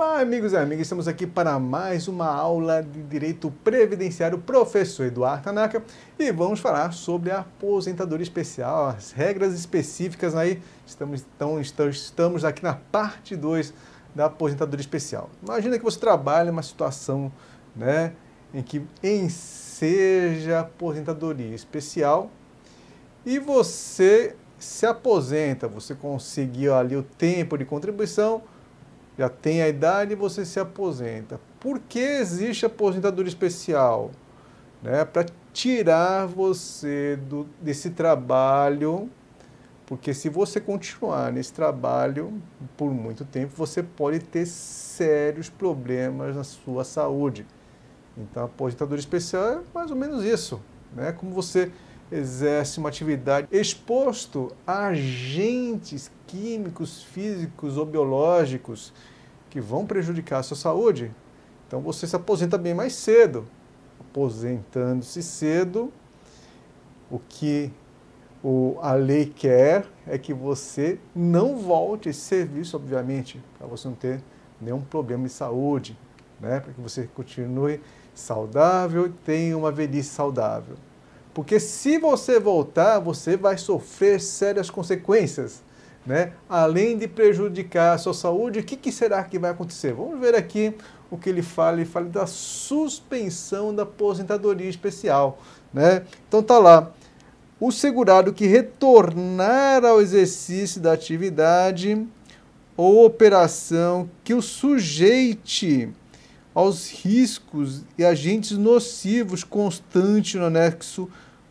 Olá, amigos e amigas, estamos aqui para mais uma aula de Direito Previdenciário, professor Eduardo Tanaka, e vamos falar sobre a aposentadoria especial, as regras específicas aí, estamos, então, estamos aqui na parte 2 da aposentadoria especial. Imagina que você trabalha uma situação, né, em que enseja aposentadoria especial e você se aposenta, você conseguiu ali o tempo de contribuição, já tem a idade e você se aposenta. Por que existe aposentadoria especial? Né? Para tirar você do, desse trabalho, porque se você continuar nesse trabalho por muito tempo, você pode ter sérios problemas na sua saúde. Então, aposentadoria especial é mais ou menos isso. Né? Como você exerce uma atividade exposto a agentes químicos, físicos ou biológicos que vão prejudicar a sua saúde, então você se aposenta bem mais cedo. Aposentando-se cedo, o que o, a lei quer é que você não volte esse serviço, obviamente, para você não ter nenhum problema de saúde, né? para que você continue saudável e tenha uma velhice saudável. Porque se você voltar, você vai sofrer sérias consequências, né? Além de prejudicar a sua saúde, o que, que será que vai acontecer? Vamos ver aqui o que ele fala, ele fala da suspensão da aposentadoria especial, né? Então tá lá. O segurado que retornar ao exercício da atividade ou operação que o sujeite aos riscos e agentes nocivos constantes no anexo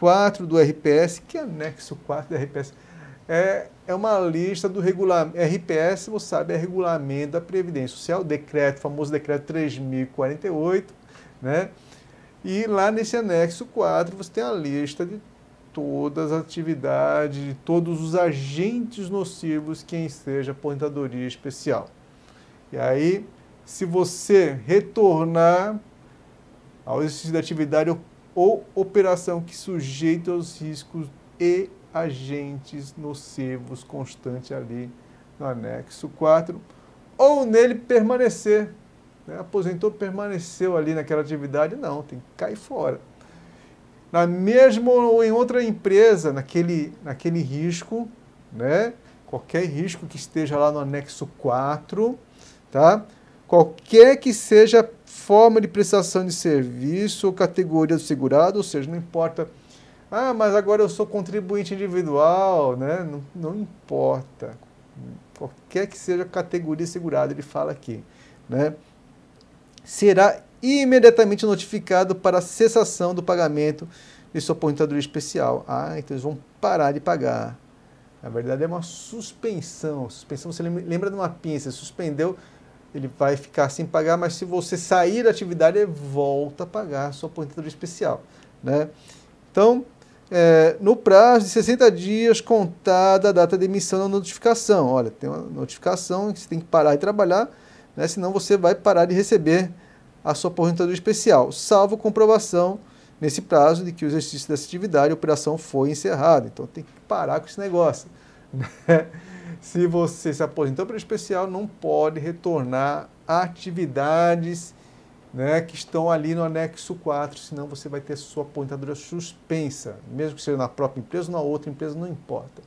4 do RPS, que é anexo 4 do RPS, é, é uma lista do regulamento, RPS, você sabe, é regulamento da Previdência Social, decreto, famoso decreto 3048, né? E lá nesse anexo 4 você tem a lista de todas as atividades, de todos os agentes nocivos que seja aposentadoria especial. E aí, se você retornar ao exercício da atividade ou operação que sujeita aos riscos e agentes nocivos constante ali no anexo 4, ou nele permanecer. Né? Aposentou, permaneceu ali naquela atividade, não, tem que cair fora. Na mesma ou em outra empresa, naquele, naquele risco, né? qualquer risco que esteja lá no anexo 4, tá? qualquer que seja a forma de prestação de serviço ou categoria do segurado, ou seja, não importa. Ah, mas agora eu sou contribuinte individual, né? Não, não importa. Qualquer que seja a categoria segurada, ele fala aqui, né? Será imediatamente notificado para a cessação do pagamento de sua aposentadoria especial. Ah, então eles vão parar de pagar. Na verdade, é uma suspensão. Suspensão, você lembra de uma pinça, suspendeu, ele vai ficar sem pagar, mas se você sair da atividade, ele volta a pagar a sua aposentadoria especial. Né? Então, é, no prazo de 60 dias contada a data de emissão da notificação. Olha, tem uma notificação que você tem que parar de trabalhar, né? senão você vai parar de receber a sua aposentadoria especial, salvo comprovação nesse prazo de que o exercício dessa atividade, a operação foi encerrada. Então, tem que parar com esse negócio. Né? Se você se aposentou pelo especial, não pode retornar a atividades né, que estão ali no anexo 4, senão você vai ter sua aposentadoria suspensa, mesmo que seja na própria empresa ou na outra empresa, não importa.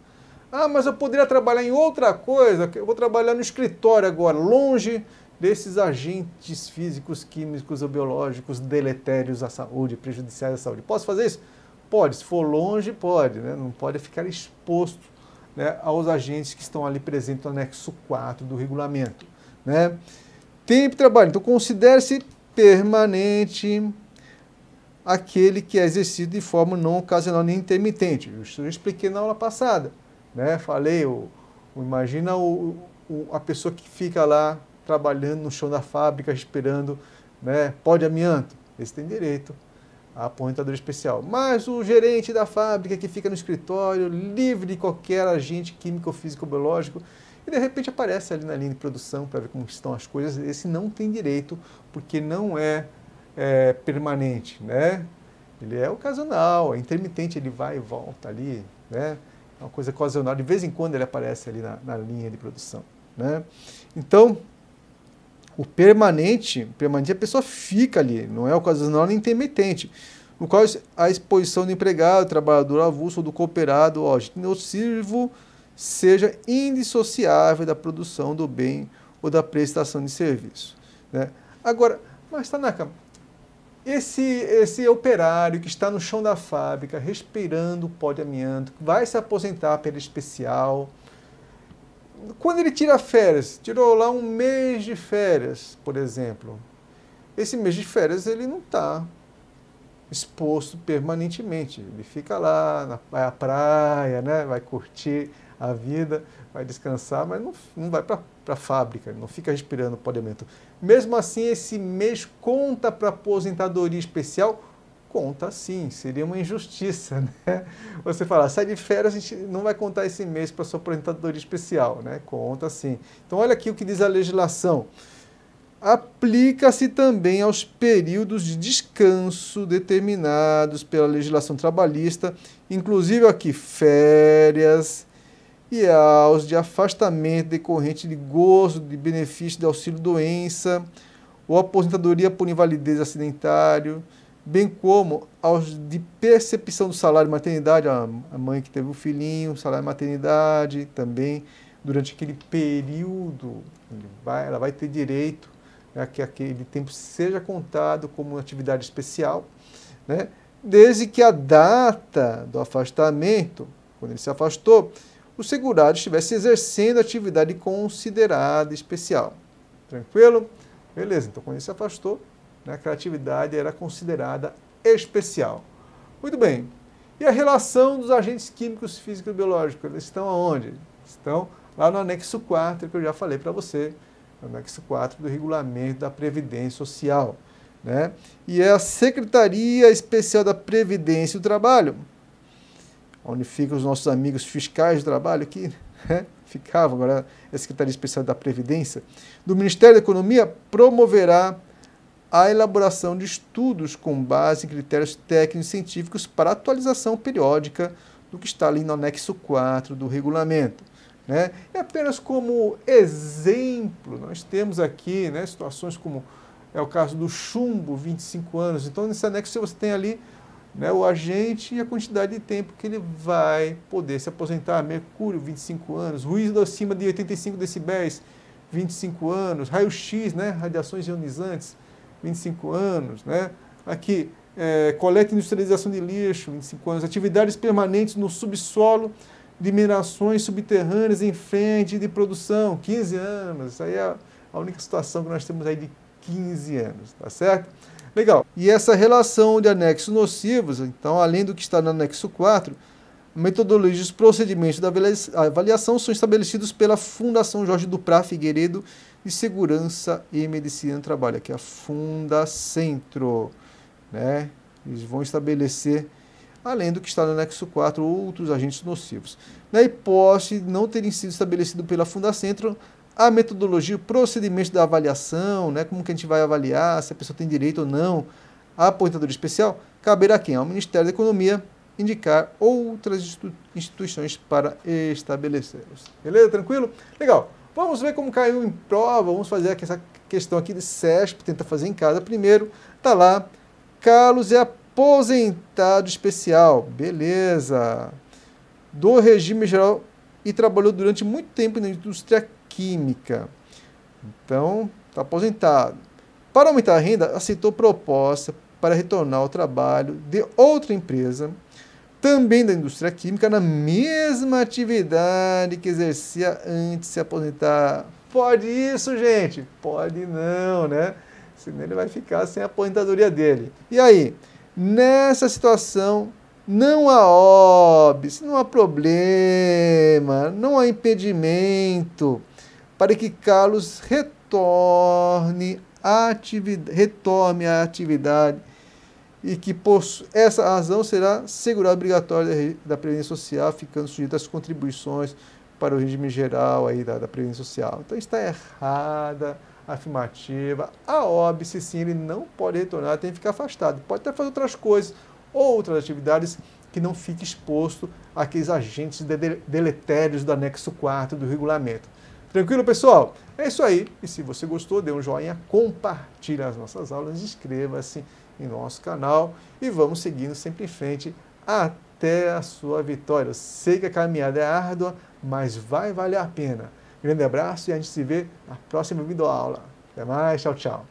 Ah, mas eu poderia trabalhar em outra coisa, eu vou trabalhar no escritório agora, longe desses agentes físicos, químicos ou biológicos deletérios à saúde, prejudiciais à saúde. Posso fazer isso? Pode, se for longe, pode, né? não pode ficar exposto né, aos agentes que estão ali presentes no anexo 4 do regulamento. Né? Tempo de trabalho. Então, considere-se permanente aquele que é exercido de forma não ocasional nem intermitente. Eu expliquei na aula passada. Né? Falei, o, o imagina o, o, a pessoa que fica lá trabalhando no chão da fábrica, esperando né, pó de amianto. Esse tem direito a aposentadoria especial. Mas o gerente da fábrica que fica no escritório, livre de qualquer agente químico, físico, biológico, e de repente aparece ali na linha de produção para ver como estão as coisas, esse não tem direito, porque não é, é permanente, né? Ele é ocasional, é intermitente, ele vai e volta ali, né? É uma coisa ocasional, de vez em quando ele aparece ali na, na linha de produção, né? Então, o permanente, permanente a pessoa fica ali, não é ocasional nem intermitente, no qual a exposição do empregado, trabalhador avulso ou do cooperado ao agente nocivo seja indissociável da produção do bem ou da prestação de serviço. Né? Agora, mas Tanaka, tá esse, esse operário que está no chão da fábrica, respirando pó de amianto, vai se aposentar pela especial, quando ele tira férias, tirou lá um mês de férias, por exemplo, esse mês de férias ele não está exposto permanentemente. Ele fica lá, na, vai à praia, né? vai curtir a vida, vai descansar, mas não, não vai para a fábrica, não fica respirando pó de Mesmo assim, esse mês conta para aposentadoria especial Conta sim, seria uma injustiça, né? Você falar, sai de férias, a gente não vai contar esse mês para sua aposentadoria especial, né? Conta sim. Então, olha aqui o que diz a legislação. Aplica-se também aos períodos de descanso determinados pela legislação trabalhista, inclusive aqui férias, e aos de afastamento decorrente de gozo de benefício de auxílio doença ou aposentadoria por invalidez acidentário bem como aos de percepção do salário de maternidade, a mãe que teve o filhinho, salário de maternidade também, durante aquele período, vai, ela vai ter direito a que aquele tempo seja contado como uma atividade especial, né? desde que a data do afastamento, quando ele se afastou, o segurado estivesse exercendo atividade considerada especial. Tranquilo? Beleza, então quando ele se afastou, né? A criatividade era considerada especial. Muito bem. E a relação dos agentes químicos e biológicos Eles estão aonde? Estão lá no anexo 4, que eu já falei para você, no anexo 4 do regulamento da Previdência Social. Né? E é a Secretaria Especial da Previdência e do Trabalho, onde ficam os nossos amigos fiscais do trabalho que né? ficavam, agora é a Secretaria Especial da Previdência, do Ministério da Economia, promoverá a elaboração de estudos com base em critérios técnicos e científicos para atualização periódica do que está ali no anexo 4 do regulamento. Né? E é apenas como exemplo, nós temos aqui né, situações como é o caso do chumbo, 25 anos. Então, nesse anexo você tem ali né, o agente e a quantidade de tempo que ele vai poder se aposentar. Mercúrio, 25 anos. Ruído acima de 85 decibéis, 25 anos. Raio-X, né, radiações ionizantes, 25 anos, né? Aqui, é, coleta e industrialização de lixo, 25 anos, atividades permanentes no subsolo de minerações subterrâneas em frente de produção, 15 anos. Isso aí é a única situação que nós temos aí de 15 anos, tá certo? Legal. E essa relação de anexos nocivos, então, além do que está no anexo 4, metodologias e procedimentos da avaliação são estabelecidos pela Fundação Jorge Duprá Figueiredo de Segurança e Medicina do Trabalho, que é a Fundacentro. Né? Eles vão estabelecer, além do que está no anexo 4, outros agentes nocivos. Na hipótese de não terem sido estabelecido pela Fundacentro, a metodologia, o procedimento da avaliação, né? como que a gente vai avaliar, se a pessoa tem direito ou não à aposentadoria especial, caberá a quem? Ao Ministério da Economia indicar outras instituições para estabelecê-los. Beleza? Tranquilo? Legal. Vamos ver como caiu em prova, vamos fazer essa questão aqui de CESP, tenta fazer em casa. Primeiro, tá lá, Carlos é aposentado especial, beleza, do regime geral e trabalhou durante muito tempo na indústria química. Então, está aposentado. Para aumentar a renda, aceitou proposta para retornar ao trabalho de outra empresa também da indústria química, na mesma atividade que exercia antes de se aposentar. Pode isso, gente? Pode não, né? Senão ele vai ficar sem a aposentadoria dele. E aí? Nessa situação, não há óbis, não há problema, não há impedimento para que Carlos retorne à atividade, retorne à atividade e que por essa razão será segurado obrigatório da Previdência Social, ficando sujeito às contribuições para o regime geral aí da, da Previdência Social. Então está errada a afirmativa. A OB, se sim, ele não pode retornar, tem que ficar afastado. Pode até fazer outras coisas, outras atividades que não fique exposto àqueles agentes deletérios do anexo 4 do regulamento. Tranquilo, pessoal? É isso aí. E se você gostou, dê um joinha, compartilhe as nossas aulas, inscreva-se em nosso canal e vamos seguindo sempre em frente até a sua vitória. Eu sei que a caminhada é árdua, mas vai valer a pena. Grande abraço e a gente se vê na próxima videoaula. Até mais, tchau, tchau.